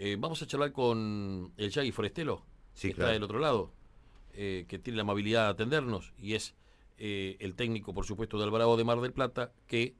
Eh, vamos a charlar con el Yagi Forestelo, que está del otro lado, eh, que tiene la amabilidad de atendernos y es eh, el técnico, por supuesto, de Alvarado de Mar del Plata, que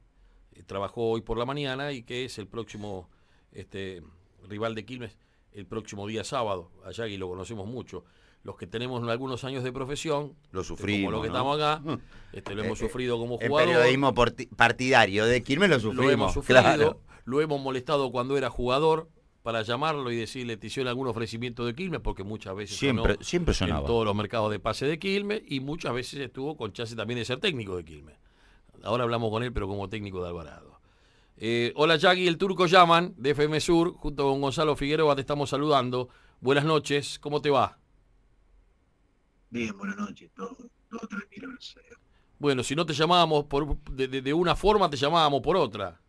trabajó hoy por la mañana y que es el próximo este, rival de Quilmes el próximo día sábado. A Yagi lo conocemos mucho. Los que tenemos algunos años de profesión, lo sufrimos, como los que estamos acá, este, lo hemos sufrido como jugador. El periodismo partidario de Quilmes lo sufrimos. Lo hemos sufrido, lo hemos molestado cuando era jugador, para llamarlo y decirle, ¿te hicieron algún ofrecimiento de Quilmes? Porque muchas veces siempre, siempre sonaba. en todos los mercados de pase de Quilmes y muchas veces estuvo con chance también de ser técnico de Quilmes. Ahora hablamos con él, pero como técnico de Alvarado. Eh, hola Jackie, el turco llaman, de FM Sur, junto con Gonzalo Figueroa, te estamos saludando. Buenas noches, ¿cómo te va? Bien, buenas noches, todo, tranquilo, Bueno, si no te llamábamos por, de una forma, te llamábamos por otra.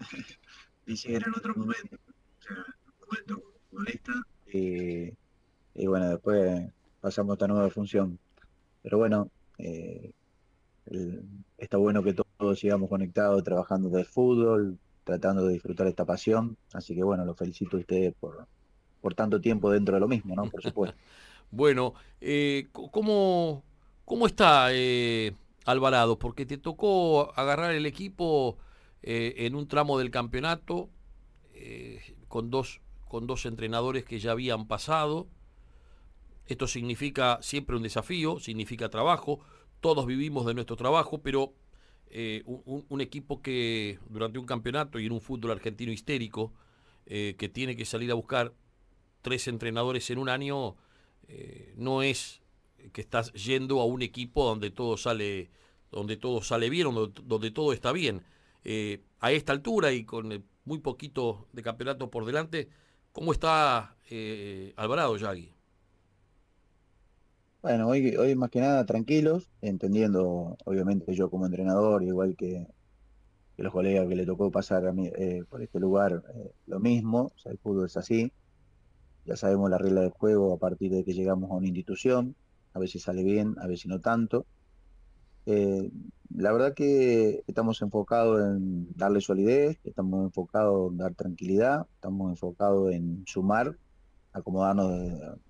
momento. y, bueno, después pasamos a esta nueva función. Pero bueno, eh, está bueno que todos sigamos conectados, trabajando del fútbol, tratando de disfrutar esta pasión. Así que bueno, lo felicito a ustedes por, por tanto tiempo dentro de lo mismo, ¿no? Por supuesto. bueno, eh, ¿cómo, está eh, Alvarado? Porque te tocó agarrar el equipo eh, en un tramo del campeonato eh, con, dos, con dos entrenadores que ya habían pasado. Esto significa siempre un desafío, significa trabajo. Todos vivimos de nuestro trabajo, pero eh, un, equipo que durante un campeonato y en un fútbol argentino histérico, que tiene que salir a buscar tres entrenadores en un año, no es que estás yendo a un equipo donde todo sale, donde todo sale bien, donde todo está bien eh, a esta altura y con eh, muy poquito de campeonato por delante, ¿cómo está eh, Alvarado Yagi? Bueno, hoy, más que nada tranquilos, entendiendo obviamente yo como entrenador, igual que, los colegas que le tocó pasar a mí, por este lugar, lo mismo, el fútbol es así, ya sabemos la regla del juego a partir de que llegamos a una institución, a veces sale bien, a veces no tanto, eh, la verdad que estamos enfocados en darle solidez, estamos enfocados en dar tranquilidad, estamos enfocados en sumar, acomodarnos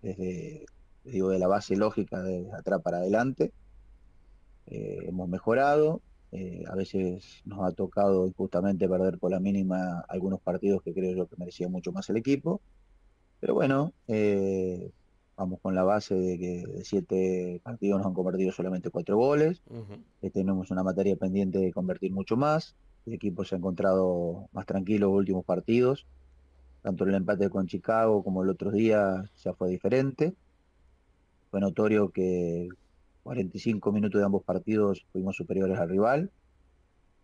desde, digo, de la base lógica de atrás para adelante. Eh, hemos mejorado, eh, a veces nos ha tocado injustamente perder por la mínima algunos partidos que creo yo que merecía mucho más el equipo. Pero bueno, Vamos con la base de que de siete partidos nos han convertido solamente cuatro goles. Eh, tenemos una materia pendiente de convertir mucho más. El equipo se ha encontrado más tranquilo en los últimos partidos. Tanto el empate con Chicago como el otro día ya fue diferente. Fue notorio que 45 minutos de ambos partidos fuimos superiores al rival.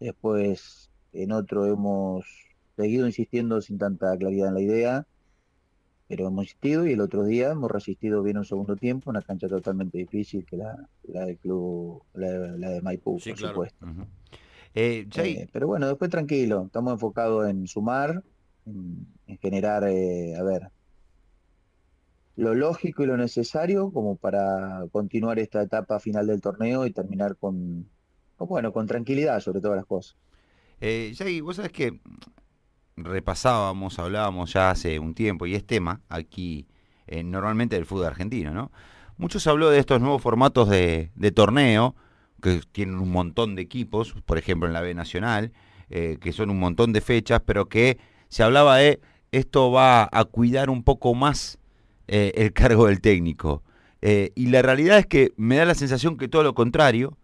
Después en otro hemos seguido insistiendo sin tanta claridad en la idea pero hemos insistido y el otro día hemos resistido bien un segundo tiempo, una cancha totalmente difícil que la, del club, la, de Maipú, por supuesto. Eh, eh, pero bueno, después tranquilo, estamos enfocados en sumar, en, generar, eh, a ver, lo lógico y lo necesario como para continuar esta etapa final del torneo y terminar con, bueno, con tranquilidad sobre todas las cosas. Eh, Jay, vos sabés que repasábamos, hablábamos ya hace un tiempo, y es tema aquí, eh, normalmente del fútbol argentino, ¿no? Muchos habló de estos nuevos formatos de, torneo, que tienen un montón de equipos, por ejemplo en la B Nacional, eh, que son un montón de fechas, pero que se hablaba de esto va a cuidar un poco más eh, el cargo del técnico. y la realidad es que me da la sensación que todo lo contrario,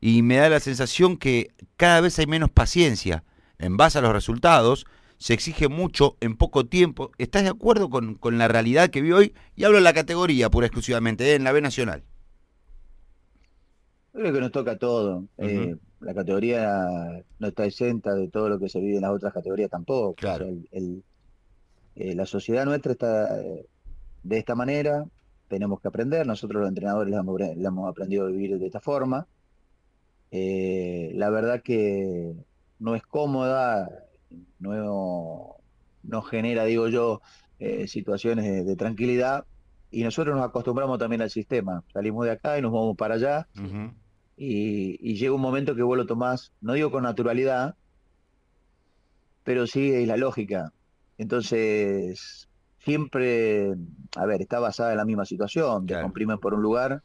y me da la sensación que cada vez hay menos paciencia en base a los resultados, se exige mucho en poco tiempo. ¿Estás de acuerdo con, la realidad que vi hoy? Y hablo de la categoría pura exclusivamente, ¿eh? en la B Nacional. Creo que nos toca todo. Eh, la categoría no está exenta de todo lo que se vive en las otras categorías tampoco. Eh, la sociedad nuestra está de esta manera, tenemos que aprender, nosotros los entrenadores la hemos, aprendido a vivir de esta forma. la verdad que no es cómoda no, genera, digo yo, eh, situaciones de, tranquilidad. Y nosotros nos acostumbramos también al sistema. Salimos de acá y nos vamos para allá. y, llega un momento que vos lo tomás, no digo con naturalidad, pero sí es la lógica. Entonces, siempre, a ver, está basada en la misma situación. Te comprimen por un lugar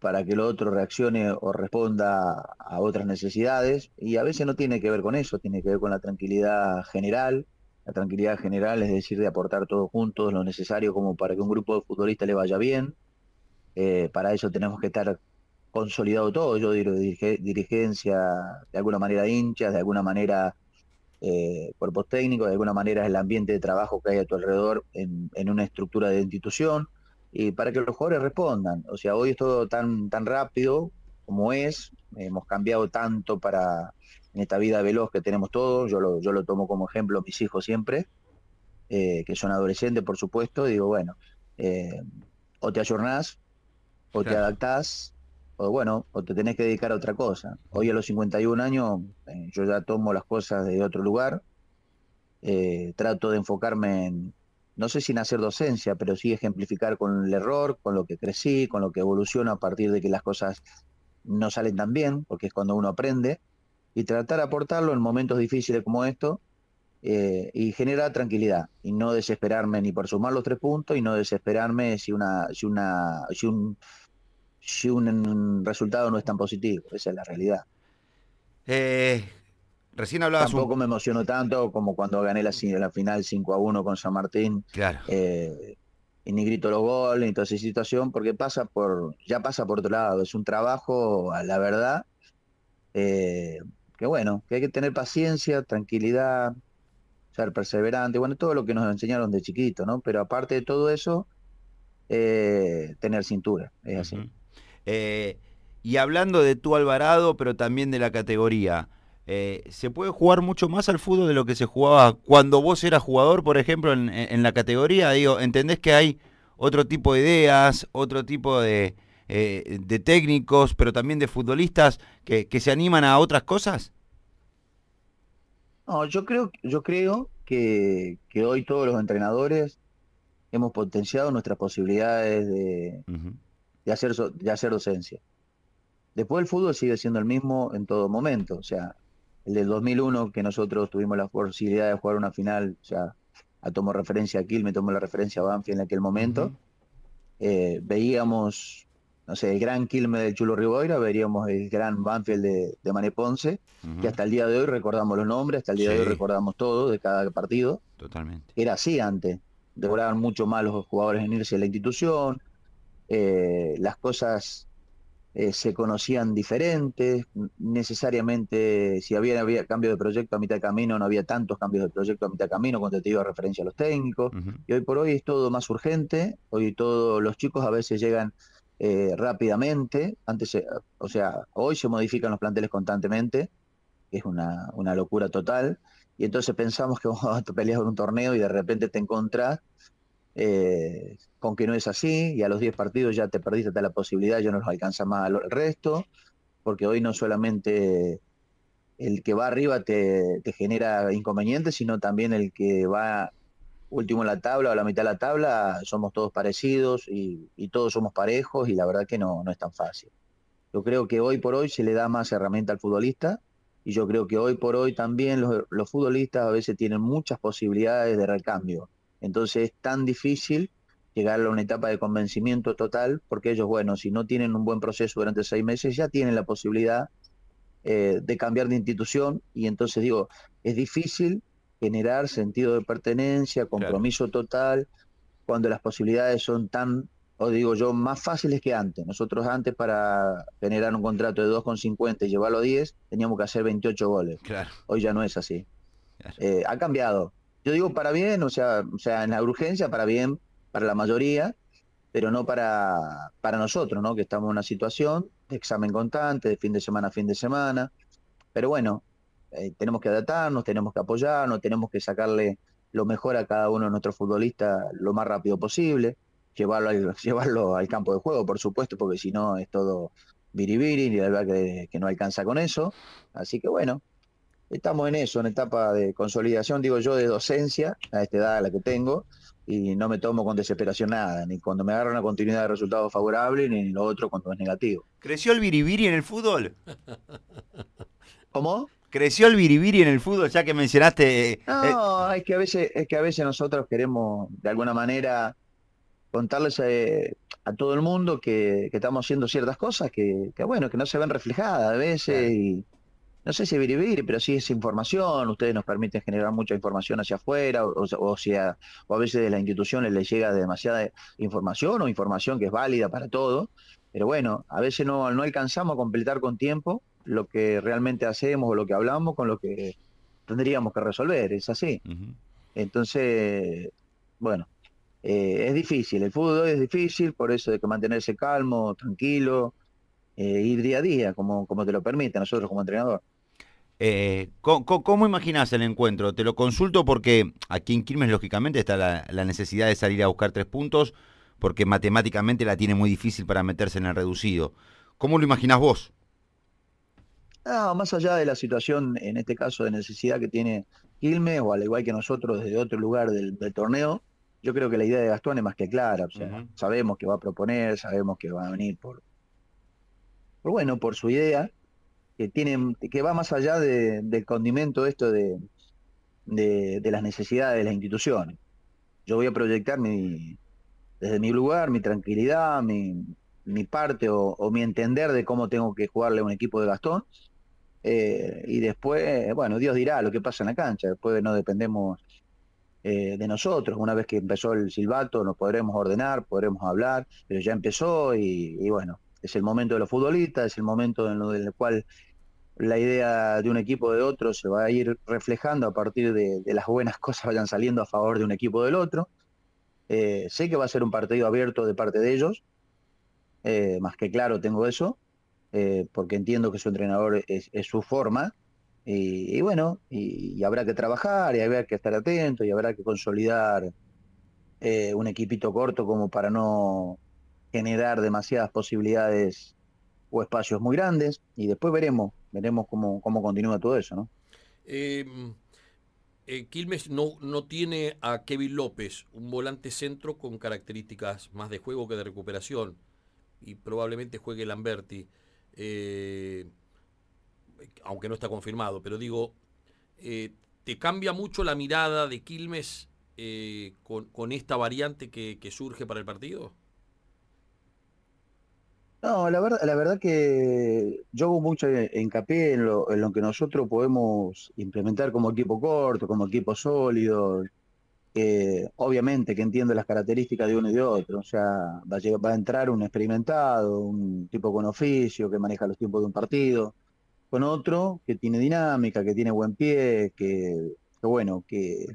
para que el otro reaccione o responda a otras necesidades. Y a veces no tiene que ver con eso, tiene que ver con la tranquilidad general. La tranquilidad general es decir, de aportar todos juntos lo necesario como para que un grupo de futbolistas le vaya bien. Eh, para eso tenemos que estar consolidado todo, yo diría dirigencia, de alguna manera hinchas, de alguna manera eh, cuerpos técnicos, de alguna manera el ambiente de trabajo que hay a tu alrededor en una estructura de institución y eh, para que los jóvenes respondan. O sea, hoy es todo tan, tan rápido como es, hemos cambiado tanto para esta vida veloz que tenemos todos, yo lo, yo lo tomo como ejemplo mis hijos siempre, eh, que son adolescentes, por supuesto, digo, bueno, eh, o te ayornás, o te adaptás, o bueno, o te tenés que dedicar a otra cosa. Hoy a los 51 años yo ya tomo las cosas de otro lugar, trato de enfocarme en, no sé si en hacer docencia, pero sí ejemplificar con el error, con lo que crecí, con lo que evoluciono a partir de que las cosas no salen tan bien, porque es cuando uno aprende, y tratar de aportarlo en momentos difíciles como esto, eh, y generar tranquilidad y no desesperarme ni por sumar los tres puntos y no desesperarme si una un resultado no es tan positivo esa es la realidad eh, Recién Tampoco me emocionó tanto como cuando gané la, final 5 a 1 con San Martín. Eh, y ni grito los goles, ni toda esa situación, porque pasa por, ya pasa por otro lado. Es un trabajo, la verdad, eh, que bueno, que hay que tener paciencia, tranquilidad, ser perseverante, bueno, todo lo que nos enseñaron de chiquito, ¿no? Pero aparte de todo eso, eh, tener cintura, es así. y hablando de tu Alvarado, pero también de la categoría. Eh, se puede jugar mucho más al fútbol de lo que se jugaba cuando vos eras jugador, por ejemplo, en, la categoría. Digo, ¿entendés que hay otro tipo de ideas, otro tipo de, eh, técnicos, pero también de futbolistas que, se animan a otras cosas? No, yo creo, yo creo que, hoy todos los entrenadores hemos potenciado nuestras posibilidades de, de hacer, de hacer docencia. Después el fútbol sigue siendo el mismo en todo momento. O sea, el del 2001, que nosotros tuvimos la posibilidad de jugar una final, o sea, tomo referencia a Quilmes, tomo la referencia a Banfield en aquel momento, eh, veíamos, no sé, el gran Quilme del Chulo Riboira, veríamos el gran Banfield de, de Ponce, que hasta el día de hoy recordamos los nombres, hasta el día de hoy recordamos todo de cada partido. Totalmente. Era así antes, devoraban mucho más los jugadores en irse a la institución, eh, las cosas eh, se conocían diferentes, necesariamente si había, había cambio de proyecto a mitad de camino, no había tantos cambios de proyecto a mitad de camino cuando te iba a referencia a los técnicos, y hoy por hoy es todo más urgente, hoy todos los chicos a veces llegan eh, rápidamente, antes, o sea, hoy se modifican los planteles constantemente, es una, una locura total, y entonces pensamos que vamos a pelear un torneo y de repente te encontrás eh, con que no es así y a los 10 partidos ya te perdiste la posibilidad, ya no nos alcanza más al resto, porque hoy no solamente el que va arriba te, genera inconvenientes, sino también el que va último en la tabla o la mitad de la tabla, somos todos parecidos y, todos somos parejos y la verdad que no, es tan fácil. Yo creo que hoy por hoy se le da más herramienta al futbolista y yo creo que hoy por hoy también los, los futbolistas a veces tienen muchas posibilidades de recambio entonces es tan difícil llegar a una etapa de convencimiento total, porque ellos, bueno, si no tienen un buen proceso durante seis meses, ya tienen la posibilidad eh, de cambiar de institución y entonces digo, es difícil generar sentido de pertenencia, compromiso total, cuando las posibilidades son tan, o digo yo, más fáciles que antes. Nosotros antes para generar un contrato de con 2,50 y llevarlo a 10, teníamos que hacer 28 goles. Hoy ya no es así. Eh, ha cambiado, yo digo para bien, o sea, o sea, en la urgencia para bien, para la mayoría, pero no para, para nosotros, ¿no? Que estamos en una situación de examen constante, de fin de semana a fin de semana. Pero bueno, eh, tenemos que adaptarnos, tenemos que apoyarnos, tenemos que sacarle lo mejor a cada uno de nuestros futbolistas lo más rápido posible, llevarlo al, llevarlo al campo de juego, por supuesto, porque si no es todo biribiri, y la verdad que no alcanza con eso. Así que bueno, estamos en eso, en etapa de consolidación, digo yo, de docencia, a esta edad a la que tengo, y no me tomo con desesperación nada, ni cuando me agarra una continuidad de resultados favorables, ni lo otro cuando es negativo. ¿Creció el biribiri en el fútbol? ¿Cómo? ¿Creció el biribiri en el fútbol, ya que mencionaste? Eh, no, eh, es, que a veces, es que a veces nosotros queremos, de alguna manera, contarles eh, a, todo el mundo que, estamos haciendo ciertas cosas que, bueno, que no se ven reflejadas a veces y no sé si vivir, pero sí es información, ustedes nos permiten generar mucha información hacia afuera, o, sea, o a veces de las instituciones les llega demasiada información o información que es válida para todo, pero bueno, a veces no, no alcanzamos a completar con tiempo lo que realmente hacemos o lo que hablamos con lo que tendríamos que resolver, es así. Entonces, bueno, eh, es difícil, el fútbol es difícil, por eso hay que mantenerse calmo, tranquilo, eh, ir día a día, como, como te lo permite a nosotros como entrenador. Eh, ¿cómo, imaginás el encuentro? Te lo consulto porque aquí en Quilmes, lógicamente, está la, necesidad de salir a buscar tres puntos, porque matemáticamente la tiene muy difícil para meterse en el reducido. ¿Cómo lo imaginás vos? Ah, más allá de la situación, en este caso, de necesidad que tiene Quilmes, o al igual que nosotros desde otro lugar del, torneo, yo creo que la idea de Gastón es más que clara. Sabemos que va a proponer, sabemos que va a venir por bueno, por su idea que tienen, que va más allá del condimento de, de, de, las necesidades de las instituciones. Yo voy a proyectar mi, desde mi lugar, mi tranquilidad, mi, parte o, mi entender de cómo tengo que jugarle a un equipo de Gastón. Eh, y después, bueno, Dios dirá lo que pasa en la cancha. Después no dependemos eh, de nosotros. Una vez que empezó el silbato, nos podremos ordenar, podremos hablar, pero ya empezó y, bueno, es el momento de los futbolistas, es el momento en, en el cual la idea de un equipo o de otro se va a ir reflejando a partir de, las buenas cosas vayan saliendo a favor de un equipo o del otro. Eh, sé que va a ser un partido abierto de parte de ellos, eh, más que claro tengo eso, eh, porque entiendo que su entrenador es, su forma, y, bueno, y, y, habrá que trabajar, y habrá que estar atento, y habrá que consolidar un equipito corto como para no generar demasiadas posibilidades o espacios muy grandes, y después veremos veremos cómo, continúa todo eso, ¿no? Em, eh, Quilmes no, tiene a Kevin López, un volante centro con características más de juego que de recuperación, y probablemente juegue Lamberti, eh, aunque no está confirmado, pero digo, eh, ¿te cambia mucho la mirada de Quilmes con, esta variante que surge para el partido? No, la verdad, la verdad que yo hago mucho hincapié en lo, en lo que nosotros podemos implementar como equipo corto, como equipo sólido, eh, obviamente que entiendo las características de uno y de otro. O sea, va a, va a, entrar un experimentado, un tipo con oficio, que maneja los tiempos de un partido, con otro que tiene dinámica, que tiene buen pie, que, bueno, que,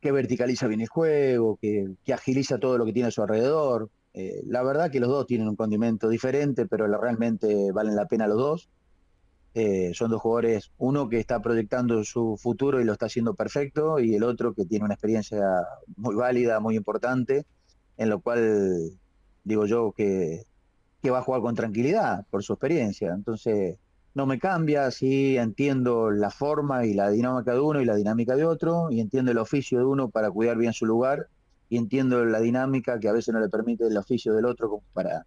verticaliza bien el juego, que, que agiliza todo lo que tiene a su alrededor eh, la verdad que los dos tienen un condimento diferente, pero realmente valen la pena los dos. Eh, son dos jugadores, uno que está proyectando su futuro y lo está haciendo perfecto, y el otro que tiene una experiencia muy válida, muy importante, en lo cual digo yo que, que va a jugar con tranquilidad por su experiencia. Entonces, no me cambia, si entiendo la forma y la dinámica de uno y la dinámica de otro, y entiendo el oficio de uno para cuidar bien su lugar y entiendo la dinámica que a veces no le permite el oficio del otro para,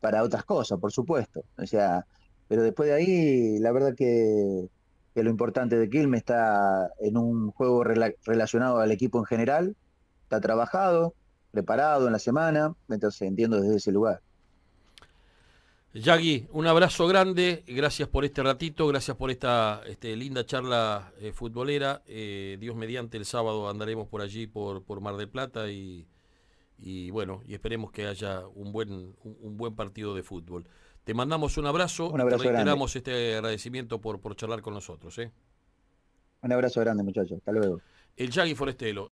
para otras cosas, por supuesto. O sea, pero después de ahí, la verdad que, lo importante de Quilmes está en un juego relacionado al equipo en general, está trabajado, preparado en la semana, entonces entiendo desde ese lugar. Yagi, un abrazo grande, gracias por este ratito, gracias por esta este, linda charla eh, futbolera. Eh, Dios mediante el sábado andaremos por allí, por, por Mar del Plata y, bueno, y esperemos que haya un buen, un, buen partido de fútbol. Te mandamos un abrazo, un abrazo te reiteramos este agradecimiento por, por charlar con nosotros. ¿eh? Un abrazo grande muchachos, hasta luego. El Yagi Forestelo.